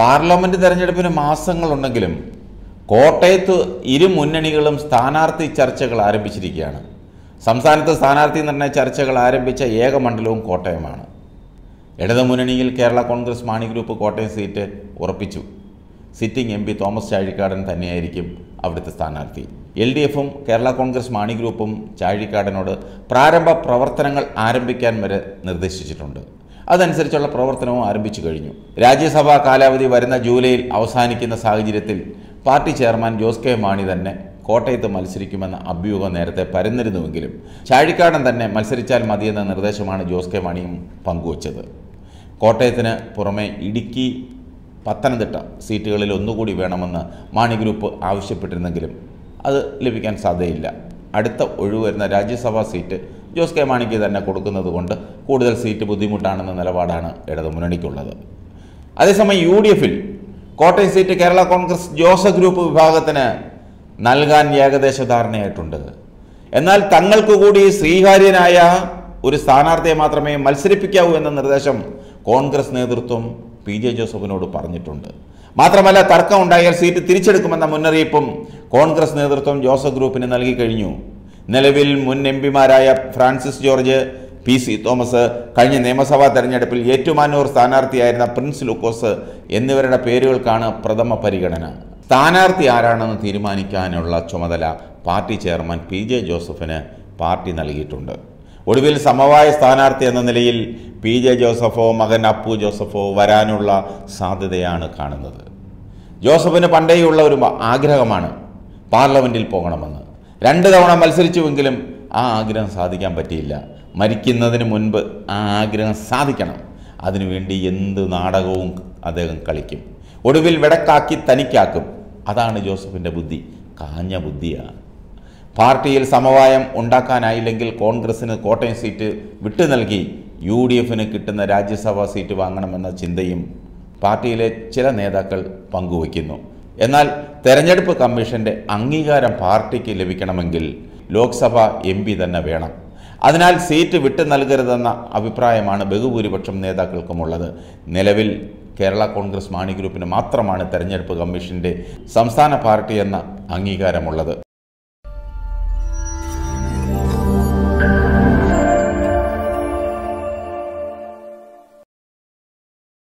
parliament തെരഞ്ഞെടുപ്പിന് മാസങ്ങളുണ്ടെങ്കിലും കോട്ടയത്ത് ഇരു മുന്നണികളും സ്ഥാനാർത്ഥി ചർച്ചകൾ ആരംഭിച്ചിരിക്കുകയാണ് സംസ്ഥാനത്ത് സ്ഥാനാർത്ഥി നിർണയ ചർച്ചകൾ ആരംഭിച്ച ഏക മണ്ഡലവും കോട്ടയമാണ് ഇടതുമുന്നണിയിൽ കേരള കോൺഗ്രസ് മാണി ഗ്രൂപ്പ് കോട്ടയം സീറ്റ് ഉറപ്പിച്ചു sitting M P Thomas Chazhikadan തന്നെയായിരിക്കും അവിടുത്തെ സ്ഥാനാർത്ഥി എൽ ഡി എഫും കേരള കോൺഗ്രസ് മാണി ഗ്രൂപ്പും ചാഴിക്കാടനോട് പ്രാരംഭ പ്രവർത്തനങ്ങൾ ആരംഭിക്കാൻ വരെ നിർദ്ദേശിച്ചിട്ടുണ്ട് അതനുസരിച്ചുള്ള പ്രവർത്തനവും ആരംഭിച്ചു കഴിഞ്ഞു രാജ്യസഭാ കാലാവധി വരുന്ന ജൂലൈയിൽ അവസാനിക്കുന്ന സാഹചര്യത്തിൽ പാർട്ടി ചെയർമാൻ ജോസ് കെ മാണി തന്നെ കോട്ടയത്ത് മത്സരിക്കുമെന്ന അഭ്യൂഹം നേരത്തെ പരന്നിരുന്നുവെങ്കിലും ചാഴിക്കാടൻ തന്നെ മത്സരിച്ചാൽ മതിയെന്ന നിർദ്ദേശമാണ് ജോസ് കെ മാണിയും പങ്കുവച്ചത് കോട്ടയത്തിന് പുറമെ ഇടുക്കി പത്തനംതിട്ട സീറ്റുകളിൽ ഒന്നുകൂടി വേണമെന്ന് മാണി ഗ്രൂപ്പ് ആവശ്യപ്പെട്ടിരുന്നെങ്കിലും അത് ലഭിക്കാൻ സാധ്യതയില്ല അടുത്ത വരുന്ന രാജ്യസഭാ സീറ്റ് ജോസ് കെ മാണിക്ക് തന്നെ കൊടുക്കുന്നത് കൊണ്ട് കൂടുതൽ സീറ്റ് ബുദ്ധിമുട്ടാണെന്ന നിലപാടാണ് ഇടതുമുന്നണിക്കുള്ളത് അതേസമയം യു ഡി എഫിൽ കോട്ടയം സീറ്റ് കേരള കോൺഗ്രസ് ജോസ ഗ്രൂപ്പ് വിഭാഗത്തിന് നൽകാൻ ഏകദേശ ധാരണയായിട്ടുണ്ട് എന്നാൽ തങ്ങൾക്ക് കൂടി സ്വീകാര്യനായ ഒരു സ്ഥാനാർത്ഥിയെ മാത്രമേ മത്സരിപ്പിക്കാവൂ എന്ന നിർദ്ദേശം കോൺഗ്രസ് നേതൃത്വം പി ജെ ജോസഫിനോട് പറഞ്ഞിട്ടുണ്ട് മാത്രമല്ല തർക്കമുണ്ടായാൽ സീറ്റ് തിരിച്ചെടുക്കുമെന്ന മുന്നറിയിപ്പും കോൺഗ്രസ് നേതൃത്വം ജോസഫ് ഗ്രൂപ്പിന് നൽകി കഴിഞ്ഞു നിലവിൽ മുൻ എം പിമാരായ ഫ്രാൻസിസ് ജോർജ് പി സി തോമസ് കഴിഞ്ഞ നിയമസഭാ തെരഞ്ഞെടുപ്പിൽ ഏറ്റുമാനൂർ സ്ഥാനാർത്ഥിയായിരുന്ന പ്രിൻസ് ലൂക്കോസ് എന്നിവരുടെ പേരുകൾക്കാണ് പ്രഥമ പരിഗണന സ്ഥാനാർത്ഥി ആരാണെന്ന് തീരുമാനിക്കാനുള്ള ചുമതല പാർട്ടി ചെയർമാൻ പി ജെ ജോസഫിന് പാർട്ടി നൽകിയിട്ടുണ്ട് ഒടുവിൽ സമവായ സ്ഥാനാർത്ഥി എന്ന നിലയിൽ പി ജെ ജോസഫോ മകൻ അപ്പു ജോസഫോ വരാനുള്ള സാധ്യതയാണ് കാണുന്നത് ജോസഫിന് പണ്ടേയുള്ള ഒരു ആഗ്രഹമാണ് പാർലമെൻറ്റിൽ പോകണമെന്ന് രണ്ട് തവണ മത്സരിച്ചുവെങ്കിലും ആ ആഗ്രഹം സാധിക്കാൻ പറ്റിയില്ല മരിക്കുന്നതിന് മുൻപ് ആ ആഗ്രഹം സാധിക്കണം അതിനുവേണ്ടി എന്ത് നാടകവും അദ്ദേഹം കളിക്കും ഒടുവിൽ വിടക്കാക്കി തനിക്കാക്കും അതാണ് ജോസഫിൻ്റെ ബുദ്ധി കാഞ്ഞ ബുദ്ധിയാണ് പാർട്ടിയിൽ സമവായം ഉണ്ടാക്കാനായില്ലെങ്കിൽ കോൺഗ്രസ്സിന് കോട്ടയം സീറ്റ് വിട്ടു നൽകി യു ഡി എഫിന് കിട്ടുന്ന രാജ്യസഭാ സീറ്റ് വാങ്ങണമെന്ന ചിന്തയും പാർട്ടിയിലെ ചില നേതാക്കൾ പങ്കുവയ്ക്കുന്നു എന്നാൽ തെരഞ്ഞെടുപ്പ് കമ്മീഷന്റെ അംഗീകാരം പാർട്ടിക്ക് ലഭിക്കണമെങ്കിൽ ലോക്സഭ എം തന്നെ വേണം അതിനാൽ സീറ്റ് വിട്ടു നൽകരുതെന്ന അഭിപ്രായമാണ് ബഹുഭൂരിപക്ഷം നേതാക്കൾക്കുമുള്ളത് നിലവിൽ കേരള കോൺഗ്രസ് മാണി ഗ്രൂപ്പിന് മാത്രമാണ് തെരഞ്ഞെടുപ്പ് കമ്മീഷന്റെ സംസ്ഥാന പാർട്ടി എന്ന അംഗീകാരമുള്ളത്